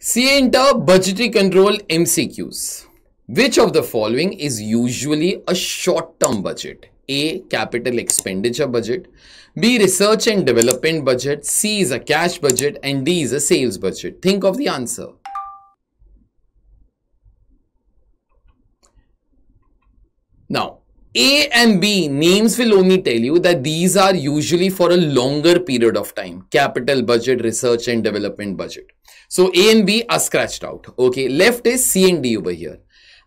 See enter budgetary control MCQs. Which of the following is usually a short-term budget? A. Capital expenditure budget. B. Research and development budget. C is a cash budget and D is a sales budget. Think of the answer. Now, A and B names will only tell you that these are usually for a longer period of time. Capital budget, research and development budget. So A and B are scratched out. Okay, left is C and D over here.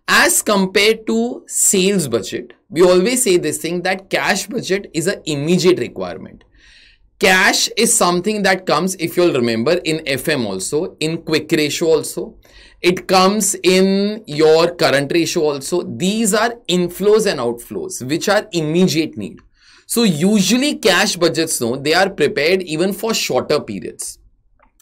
As compared to sales budget, we always say this thing that cash budget is an immediate requirement. Cash is something that comes, if you'll remember, in FM also, in quick ratio also. It comes in your current ratio also. These are inflows and outflows, which are immediate need. So usually cash budgets, no, they are prepared even for shorter periods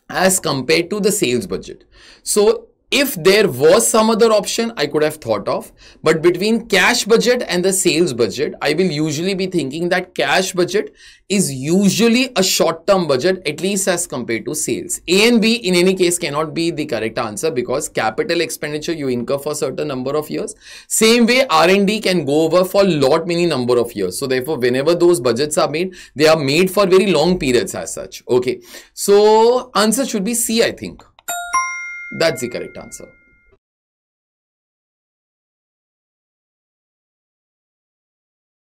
as compared to the sales budget. So if there was some other option I could have thought of, but between cash budget and the sales budget, I will usually be thinking that cash budget is usually a short-term budget, at least as compared to sales. A and B in any case cannot be the correct answer because capital expenditure you incur for a certain number of years. Same way R&D can go over for lot many number of years. So therefore, whenever those budgets are made, they are made for very long periods as such. Okay. So answer should be C, I think. That's the correct answer.